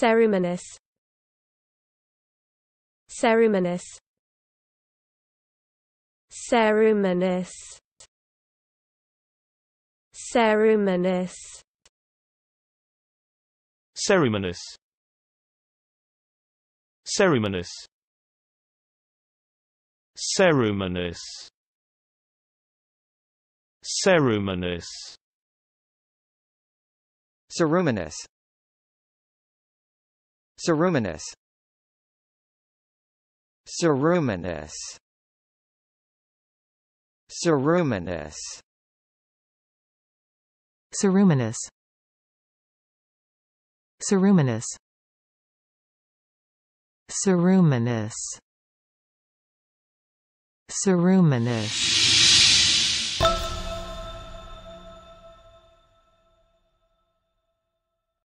Ceruminous Ceruminous Ceruminous Ceruminous Ceruminous Ceruminous Ceruminous Ceruminous Ceruminous Ceruminous Ceruminous Ceruminous Ceruminous Ceruminous Ceruminous Ceruminous